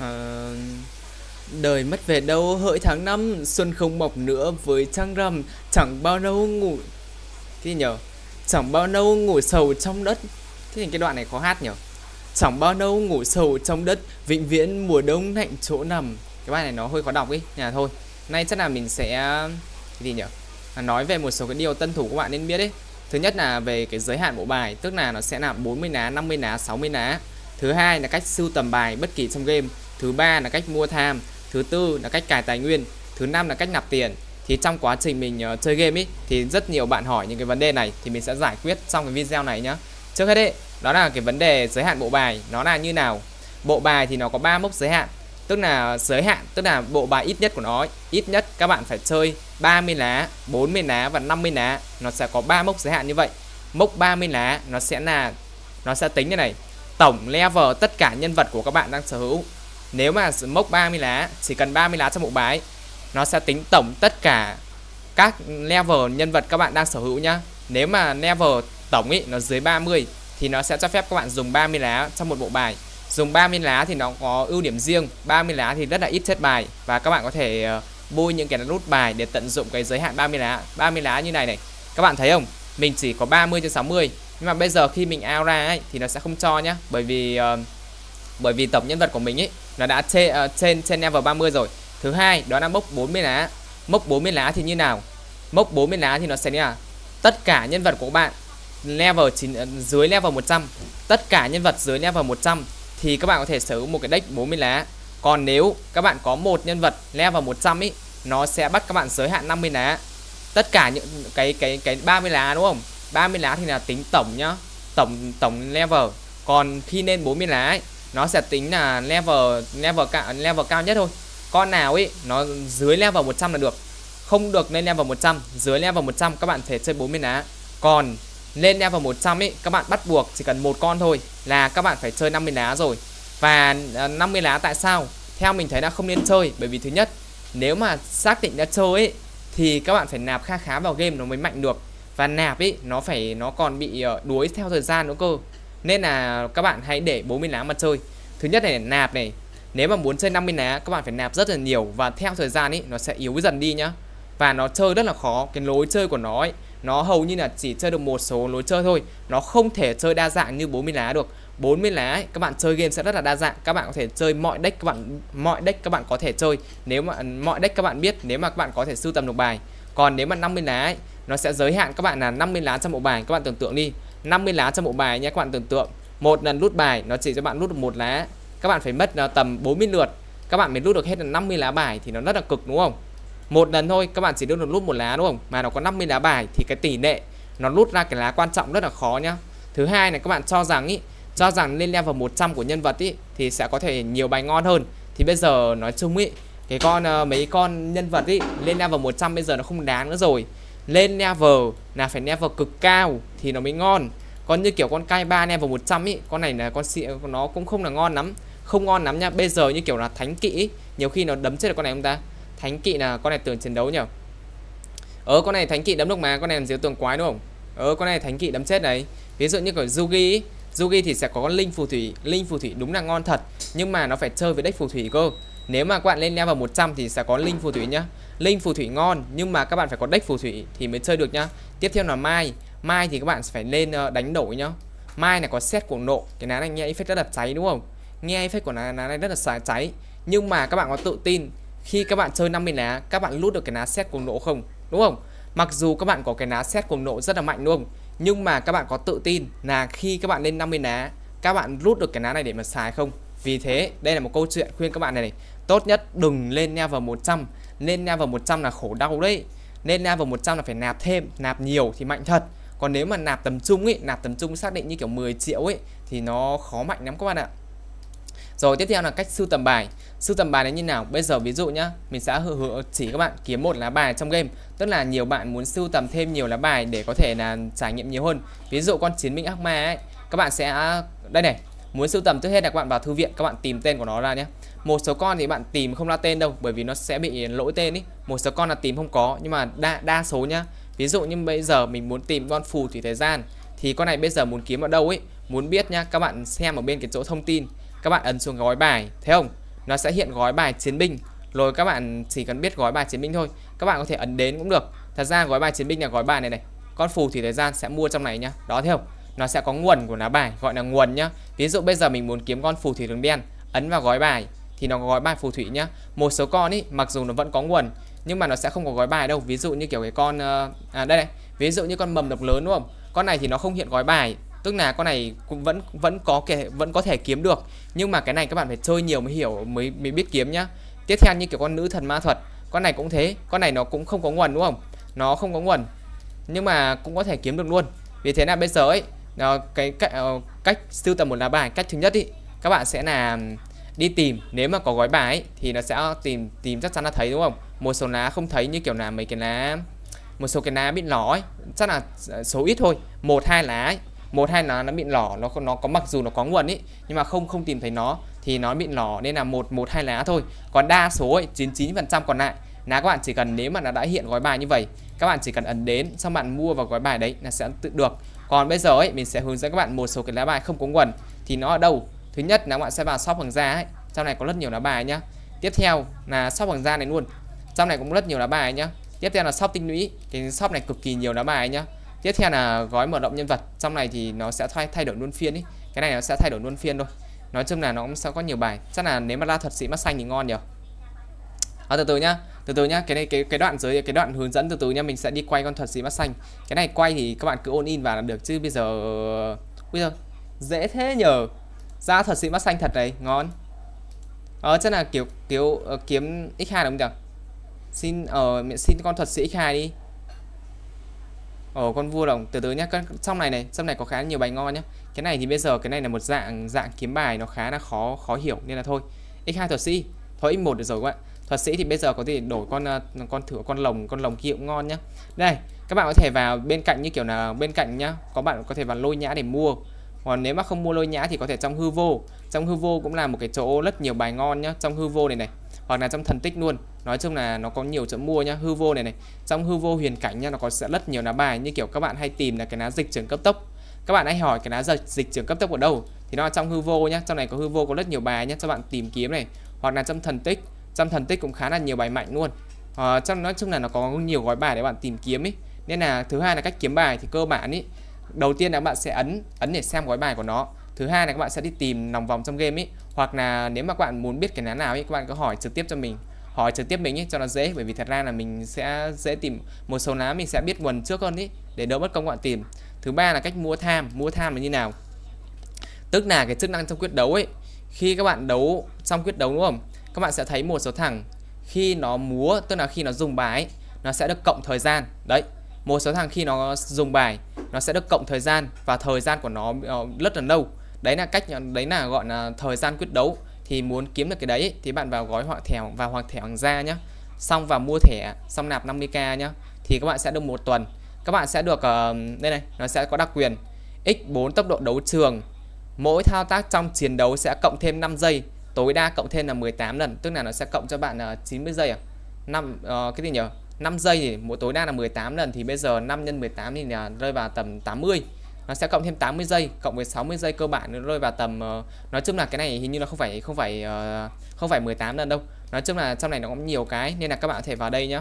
à, đời mất về đâu hỡi tháng năm xuân không mọc nữa với trăng rằm chẳng bao lâu ngủ cái nhở chẳng bao lâu ngủ sầu trong đất thế thì cái đoạn này khó hát nhở chẳng bao lâu ngủ sầu trong đất vĩnh viễn mùa đông lạnh chỗ nằm cái bài này nó hơi khó đọc ý nhà thôi nay chắc là mình sẽ cái gì nhở à, nói về một số cái điều tân thủ các bạn nên biết đấy thứ nhất là về cái giới hạn bộ bài tức là nó sẽ là 40 ná 50 ná 60 ná thứ hai là cách sưu tầm bài bất kỳ trong game thứ ba là cách mua tham thứ tư là cách cài tài nguyên thứ năm là cách nạp tiền thì trong quá trình mình uh, chơi game ấy thì rất nhiều bạn hỏi những cái vấn đề này thì mình sẽ giải quyết trong cái video này nhé trước hết ấy đó là cái vấn đề giới hạn bộ bài nó là như nào bộ bài thì nó có ba mốc giới hạn tức là giới hạn tức là bộ bài ít nhất của nó ít nhất các bạn phải chơi 30 lá 40 lá và 50 lá nó sẽ có ba mốc giới hạn như vậy mốc 30 lá nó sẽ là nó sẽ tính như này tổng level tất cả nhân vật của các bạn đang sở hữu nếu mà mốc 30 lá, chỉ cần 30 lá trong bộ bài, nó sẽ tính tổng tất cả các level nhân vật các bạn đang sở hữu nhá. Nếu mà level tổng ý nó dưới 30 thì nó sẽ cho phép các bạn dùng 30 lá trong một bộ bài. Dùng 30 lá thì nó có ưu điểm riêng, 30 lá thì rất là ít chết bài và các bạn có thể ờ, bôi những cái nút bài để tận dụng cái giới hạn 30 lá. 30 lá như này này. Các bạn thấy không? Mình chỉ có 30 trên 60. Nhưng mà bây giờ khi mình ao ra ấy thì nó sẽ không cho nhá, bởi vì uh, bởi vì tổng nhân vật của mình ấy nó đã trên uh, ờ, trên trên level 30 rồi. Thứ hai, đó là mốc 40 lá. Mốc 40 lá thì như nào? Mốc 40 lá thì nó sẽ là tất cả nhân vật của bạn level 9 ờ, dưới level 100, tất cả nhân vật dưới level 100 thì các bạn có thể sở hữu một cái deck 40 lá. Còn nếu các bạn có một nhân vật level 100 ấy nó sẽ bắt các bạn giới hạn 50 lá. Tất cả những cái cái cái 30 lá đúng không? 30 lá thì là tính tổng nhá, tổng tổng level. Còn khi lên 40 lá ấy, nó sẽ tính là level level cao level cao nhất thôi con nào ấy nó dưới level 100 là được không được lên level 100 dưới level 100 các bạn thể chơi 40 lá còn lên level 100 ấy các bạn bắt buộc chỉ cần một con thôi là các bạn phải chơi 50 lá rồi và 50 à, lá tại sao theo mình thấy là không nên chơi bởi vì thứ nhất nếu mà xác định đã chơi ấy thì các bạn phải nạp kha khá vào game nó mới mạnh được và nạp ấy nó phải nó còn bị ờ, đuối theo thời gian nữa cơ nên là các bạn hãy để 40 lá mà chơi thứ nhất này nạp này nếu mà muốn chơi 50 lá các bạn phải nạp rất là nhiều và theo thời gian ấy nó sẽ yếu dần đi nhá và nó chơi rất là khó cái lối chơi của nó ấy nó hầu như là chỉ chơi được một số lối chơi thôi nó không thể chơi đa dạng như 40 lá được 40 lá ấy, các bạn chơi game sẽ rất là đa dạng các bạn có thể chơi mọi deck các bạn mọi deck các bạn có thể chơi nếu mà mọi deck các bạn biết nếu mà các bạn có thể sưu tầm được bài còn nếu mà 50 lá ấy, nó sẽ giới hạn các bạn là 50 lá trong một bài các bạn tưởng tượng đi 50 lá trong bộ bài nhé các bạn tưởng tượng một lần rút bài nó chỉ cho bạn rút được một lá các bạn phải mất ờ, tầm 40 lượt các bạn mới rút được hết là 50 lá bài thì nó rất là cực đúng không một lần thôi các bạn chỉ lút được rút một lá đúng không mà nó có 50 lá bài thì cái tỷ lệ nó rút ra cái lá quan trọng rất là khó nhá thứ hai là các bạn cho rằng ý cho rằng lên level 100 của nhân vật ý thì sẽ có thể nhiều bài ngon hơn thì bây giờ nói chung ý cái con ờ, mấy con nhân vật ý lên level 100 bây giờ nó không đáng nữa rồi lên level là phải level cực cao thì nó mới ngon còn như kiểu con cai ba anh em vào 100 ý con này là con xị nó cũng không là ngon lắm không ngon lắm nha bây giờ như kiểu là thánh kỵ ý, nhiều khi nó đấm chết được con này ông ta thánh kỵ là con này tưởng chiến đấu nhở ờ con này thánh kỵ đấm được mà con này là diều tường quái đúng không ờ con này thánh kỵ đấm chết đấy ví dụ như kiểu Yugi ý, thì sẽ có con linh phù thủy linh phù thủy đúng là ngon thật nhưng mà nó phải chơi với deck phù thủy cơ nếu mà các bạn lên level 100 thì sẽ có linh phù thủy nhá linh phù thủy ngon nhưng mà các bạn phải có deck phù thủy thì mới chơi được nhá tiếp theo là mai mai thì các bạn phải lên ờ, đánh đổi nhá mai là có xét cuồng nộ cái nán này nghe effect rất là cháy đúng không nghe effect của nán này rất là xài cháy nhưng mà các bạn có tự tin khi các bạn chơi 50 lá các bạn lút được cái ná xét cuồng nộ không đúng không mặc dù các bạn có cái ná xét cuồng nộ rất là mạnh đúng không nhưng mà các bạn có tự tin là khi các bạn lên 50 lá các bạn rút được cái ná này để mà xài không vì thế đây là một câu chuyện khuyên các bạn này, này. tốt nhất đừng lên nha level 100 lên nha level 100 là khổ đau đấy lên nha level 100 là phải nạp thêm nạp nhiều thì mạnh thật còn nếu mà nạp tầm trung ấy nạp tầm trung xác định như kiểu 10 triệu ấy thì nó khó mạnh lắm các bạn ạ rồi tiếp theo là cách sưu tầm bài sưu tầm bài là như nào bây giờ ví dụ nhá mình sẽ chỉ các bạn kiếm một lá bài trong game tức là nhiều bạn muốn sưu tầm thêm nhiều lá bài để có thể là trải nghiệm nhiều hơn ví dụ con chiến binh ác ma ấy các bạn sẽ đây này muốn sưu tầm trước hết là các bạn vào thư viện các bạn tìm tên của nó ra nhé một số con thì bạn tìm không ra tên đâu bởi vì nó sẽ bị lỗi tên ý một số con là tìm không có nhưng mà đa đa số nhá ví dụ như bây giờ mình muốn tìm con phù thủy thời gian thì con này bây giờ muốn kiếm ở đâu ấy muốn biết nhá các bạn xem ở bên cái chỗ thông tin các bạn ấn xuống gói bài thấy không nó sẽ hiện gói bài chiến binh rồi các bạn chỉ cần biết gói bài chiến binh thôi các bạn có thể ấn đến cũng được thật ra gói bài chiến binh là gói bài này này con phù thủy thời gian sẽ mua trong này nhá đó thấy không nó sẽ có nguồn của lá bài gọi là nguồn nhá ví dụ bây giờ mình muốn kiếm con phù thủy đường đen ấn vào gói bài thì nó có gói bài phù thủy nhá một số con ấy mặc dù nó vẫn có nguồn nhưng mà nó sẽ không có gói bài đâu ví dụ như kiểu cái con ờ, à, đây này ví dụ như con mầm độc lớn đúng không con này thì nó không hiện gói bài tức là con này cũng vẫn vẫn có kể vẫn có thể kiếm được nhưng mà cái này các bạn phải chơi nhiều mới hiểu mới mới biết kiếm nhá tiếp theo như kiểu con nữ thần ma thuật con này cũng thế con này nó cũng không có nguồn đúng không nó không có nguồn nhưng mà cũng có thể kiếm được luôn vì thế là bây giờ ấy ờ, cái cách, ờ, cách sưu tầm một lá bài cách thứ nhất ý các bạn sẽ là đi tìm nếu mà có gói bài ấy, thì nó sẽ tìm tìm chắc chắn là thấy đúng không một số lá không thấy như kiểu là mấy cái lá một số cái lá bị lỏ ấy chắc là số ít thôi một hai lá ấy. một hai lá nó bị lỏ nó nó có mặc dù nó có nguồn ấy nhưng mà không không tìm thấy nó thì nó bị lỏ nên là một một hai lá thôi còn đa số ấy, 99% còn lại lá các bạn chỉ cần nếu mà nó đã hiện gói bài như vậy các bạn chỉ cần ấn đến xong bạn mua vào gói bài đấy là sẽ tự được còn bây giờ ấy mình sẽ hướng dẫn các bạn một số cái lá bài không có nguồn thì nó ở đâu thứ nhất là các bạn sẽ vào shop hoàng gia ấy sau này có rất nhiều lá bài nhá tiếp theo là shop hoàng gia này luôn shop này cũng rất nhiều lá bài nhá tiếp theo là shop tinh lũy cái shop này cực kỳ nhiều lá bài nhá tiếp theo là gói mở rộng nhân vật trong này thì nó sẽ thay thay đổi luôn phiên ý cái này nó sẽ thay đổi luôn phiên thôi nói chung là nó cũng sẽ có nhiều bài chắc là nếu mà ra thuật sĩ mắt xanh thì ngon nhiều à, từ từ nhá từ từ nhá cái này cái cái đoạn dưới cái đoạn hướng dẫn từ từ nhá mình sẽ đi quay con thuật sĩ mắt xanh cái này quay thì các bạn cứ ôn in vào là được chứ bây giờ bây giờ dễ thế nhờ ra thuật sĩ mắt xanh thật đấy ngon ờ chắc là kiểu kiểu uh, kiếm x2 đúng không nhỉ xin ở ờ, uh, xin con thuật sĩ khai đi ở ờ, con vua đồng từ từ nhé. con trong này này trong này có khá nhiều bài ngon nhá cái này thì bây giờ cái này là một dạng dạng kiếm bài nó khá là khó khó hiểu nên là thôi x2 thuật sĩ thôi x1 được rồi các bạn thuật sĩ thì bây giờ có thể đổi con ờ, con thử con lồng con lồng kia cũng ngon nhá đây các bạn có thể vào bên cạnh như kiểu là bên cạnh nhá có bạn có thể vào lôi nhã để mua còn nếu mà không mua lôi nhã thì có thể trong hư vô trong hư vô cũng là một cái chỗ rất nhiều bài ngon nhá trong hư vô này này hoặc là trong thần tích luôn nói chung là nó có nhiều chỗ mua nhá hư vô này này trong hư vô huyền cảnh nhá nó có sẽ rất nhiều lá bài như kiểu các bạn hay tìm là cái lá dịch trường cấp tốc các bạn hãy hỏi cái lá dịch dịch trường cấp tốc ở đâu thì nó ở trong hư vô nhá trong này có hư vô có rất nhiều bài nhá cho bạn tìm kiếm này hoặc là trong thần tích trong thần tích cũng khá là nhiều bài mạnh luôn à, trong nói chung là nó có nhiều gói bài để bạn tìm kiếm ấy nên là thứ hai là cách kiếm bài thì cơ bản ý đầu tiên là các bạn sẽ ấn ấn để xem gói bài của nó thứ hai là các bạn sẽ đi tìm lòng vòng trong game ấy hoặc là nếu mà các bạn muốn biết cái lá nào ấy các bạn cứ hỏi trực tiếp cho mình hỏi trực tiếp mình ý, cho nó dễ bởi vì thật ra là mình sẽ dễ tìm một số lá mình sẽ biết nguồn trước hơn ý để đỡ mất công bạn tìm thứ ba là cách mua tham mua tham là như nào tức là cái chức năng trong quyết đấu ấy khi các bạn đấu xong quyết đấu đúng không các bạn sẽ thấy một số thằng khi nó múa tức là khi nó dùng bài nó sẽ được cộng thời gian đấy một số thằng khi nó dùng bài nó sẽ được cộng thời gian và thời gian của nó rất là lâu đấy là cách đấy là gọi là thời gian quyết đấu thì muốn kiếm được cái đấy thì bạn vào gói hoặc thẻ vào hoặc thẻ hoàng gia nhé xong vào mua thẻ xong nạp 50k nhé thì các bạn sẽ được một tuần các bạn sẽ được uh, đây này nó sẽ có đặc quyền x4 tốc độ đấu trường mỗi thao tác trong chiến đấu sẽ cộng thêm 5 giây tối đa cộng thêm là 18 lần tức là nó sẽ cộng cho bạn uh, ờ, 90 giây à 5 uh, ờ, cái gì nhỉ 5 giây thì mỗi tối đa là 18 lần thì bây giờ 5 x 18 thì là rơi vào tầm 80 nó sẽ cộng thêm 80 giây cộng với 60 giây cơ bản nó rơi vào tầm uh, nói chung là cái này hình như là không phải không phải uh, không phải 18 lần đâu nói chung là trong này nó có nhiều cái nên là các bạn có thể vào đây nhá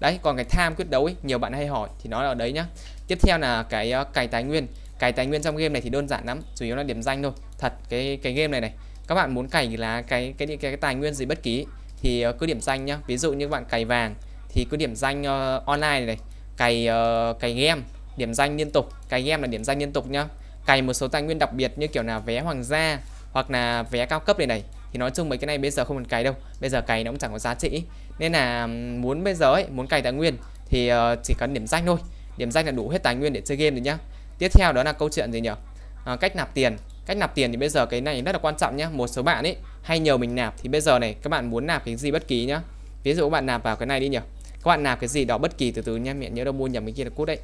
đấy còn cái tham quyết đấu ấy, nhiều bạn hay hỏi thì nó là ở đấy nhá tiếp theo là cái uh, ờ, cài tài nguyên cài tài nguyên trong game này thì đơn giản lắm chủ yếu là điểm danh thôi thật cái cái game này này các bạn muốn cày là cái cái cái, cái tài nguyên gì bất kỳ thì uh, cứ điểm danh nhá ví dụ như bạn cày vàng thì cứ điểm danh uh, online này, này cày uh, cày game điểm danh liên tục cày game là điểm danh liên tục nhá cày một số tài nguyên đặc biệt như kiểu là vé hoàng gia hoặc là vé cao cấp này này thì nói chung mấy cái này bây giờ không cần cày đâu bây giờ cày nó cũng chẳng có giá trị nên là muốn bây giờ ấy muốn cày tài nguyên thì ờ, chỉ cần điểm danh thôi điểm danh là đủ hết tài nguyên để chơi game rồi nhá tiếp theo đó là câu chuyện gì nhỉ à, ờ, cách nạp tiền cách nạp tiền thì bây giờ cái này rất là quan trọng nhá một số bạn ấy hay nhờ mình nạp thì bây giờ này các bạn muốn nạp cái gì bất kỳ nhá ví dụ các bạn nạp vào cái này đi nhỉ các bạn nạp cái gì đó bất kỳ từ từ nhá miệng nhớ đâu mua nhầm cái kia là cút đấy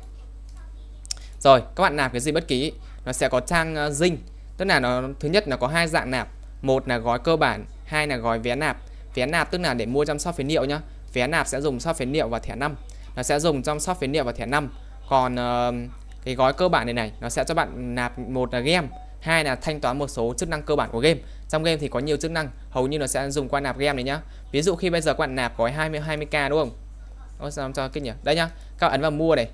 rồi các bạn nạp cái gì bất kỳ nó sẽ có trang dinh ờ, tức là nó thứ nhất là có hai dạng nạp một là gói cơ bản hai là gói vé nạp vé nạp tức là để mua trong shop phế liệu nhá vé nạp sẽ dùng shop phế liệu và thẻ 5 nó sẽ dùng trong shop phế liệu và thẻ 5 còn uh, cái gói cơ bản này này nó sẽ cho bạn nạp một là game hai là thanh toán một số chức năng cơ bản của game trong game thì có nhiều chức năng hầu như nó sẽ dùng qua nạp game này nhá ví dụ khi bây giờ các bạn nạp gói 20 20k đúng không Ô, sao cho kinh nhỉ đây nhá các bạn ấn vào mua này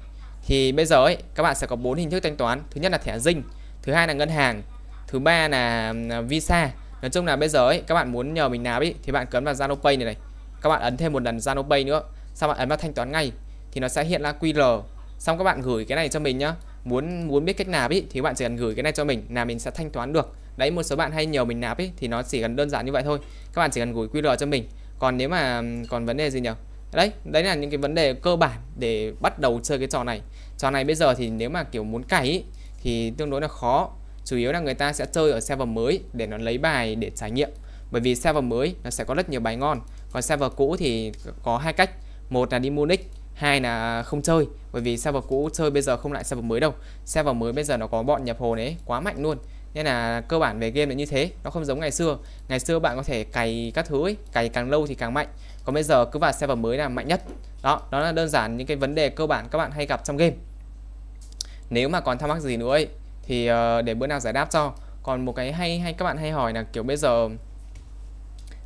thì bây giờ ấy các bạn sẽ có bốn hình thức thanh toán thứ nhất là thẻ dinh thứ hai là ngân hàng thứ ba là à, visa nói chung là bây giờ ấy các bạn muốn nhờ mình nào ấy thì bạn cấn vào Zalo Pay này này các bạn ấn thêm một lần Zalo Pay nữa xong bạn ấn vào thanh toán ngay thì nó sẽ hiện ra QR xong các bạn gửi cái này cho mình nhá muốn muốn biết cách nạp ấy thì bạn chỉ cần gửi cái này cho mình là mình sẽ thanh toán được đấy một số bạn hay nhờ mình nạp ấy thì nó chỉ cần đơn giản như vậy thôi các bạn chỉ cần gửi QR cho mình còn nếu mà còn vấn đề gì nhỉ đấy đấy là những cái vấn đề cơ bản để bắt đầu chơi cái trò này trò này bây giờ thì nếu mà kiểu muốn cày thì tương đối là khó chủ yếu là người ta sẽ chơi ở server mới để nó lấy bài để trải nghiệm bởi vì server mới nó sẽ có rất nhiều bài ngon còn server cũ thì có hai cách một là đi mua nick hai là không chơi bởi vì server cũ chơi bây giờ không lại server mới đâu server mới bây giờ nó có bọn nhập hồ ấy quá mạnh luôn nên là cơ bản về game là như thế nó không giống ngày xưa ngày xưa bạn có thể cày các thứ ấy cày càng lâu thì càng mạnh còn bây giờ cứ vào server mới là mạnh nhất đó đó là đơn giản những cái vấn đề cơ bản các bạn hay gặp trong game nếu mà còn thắc mắc gì nữa ấy, thì ờ, để bữa nào giải đáp cho còn một cái hay hay các bạn hay hỏi là kiểu bây giờ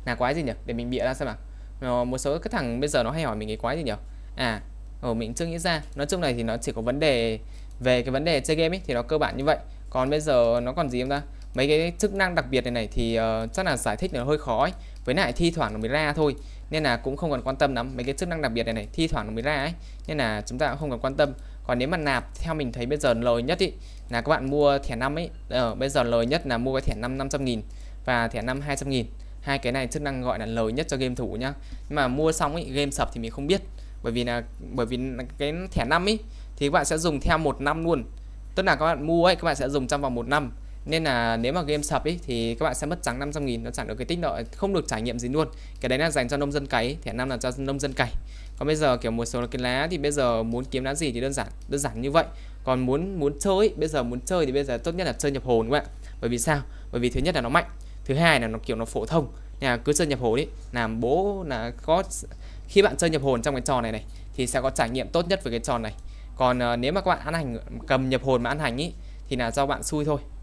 là quái gì nhỉ để mình bịa ra xem nào ờ, một số cái thằng bây giờ nó hay hỏi mình cái quái gì nhỉ à ở ờ, mình chưa nghĩ ra nói chung này thì nó chỉ có vấn đề về cái vấn đề chơi game ấy thì nó cơ bản như vậy còn bây giờ nó còn gì không ta mấy cái chức năng đặc biệt này này thì uh, chắc là giải thích nó hơi khó ấy với lại thi thoảng nó mới ra thôi nên là cũng không cần quan tâm lắm mấy cái chức năng đặc biệt này này thi thoảng nó mới ra ấy nên là chúng ta cũng không cần quan tâm còn nếu mà nạp theo mình thấy bây giờ lời nhất ý là các bạn mua thẻ 5 ấy ờ, bây giờ lời nhất là mua cái thẻ 5 500 nghìn và thẻ 5 200 nghìn hai cái này chức năng gọi là lời nhất cho game thủ nhá nhưng mà mua xong ấy game sập thì mình không biết bởi vì là bởi vì cái thẻ 5 ấy thì các bạn sẽ dùng theo một năm luôn tức là các bạn mua ấy các bạn sẽ dùng trong vòng một năm nên là nếu mà game sập ấy thì các bạn sẽ mất trắng 500 nghìn nó chẳng được cái tích lợi không được trải nghiệm gì luôn cái đấy là dành cho nông dân cấy thẻ năm là cho nông dân cày còn bây giờ kiểu một số cái lá thì bây giờ muốn kiếm lá gì thì đơn giản đơn giản như vậy còn muốn muốn chơi bây giờ muốn chơi thì bây giờ tốt nhất là chơi nhập hồn các bạn bởi vì sao bởi vì thứ nhất là nó mạnh thứ hai là nó kiểu nó phổ thông nhà cứ chơi nhập hồn ấy làm bố là có khi bạn chơi nhập hồn trong cái trò này này thì sẽ có trải nghiệm tốt nhất với cái trò này còn uh, nếu mà các bạn ăn hành cầm nhập hồn mà ăn hành ý thì là do bạn xui thôi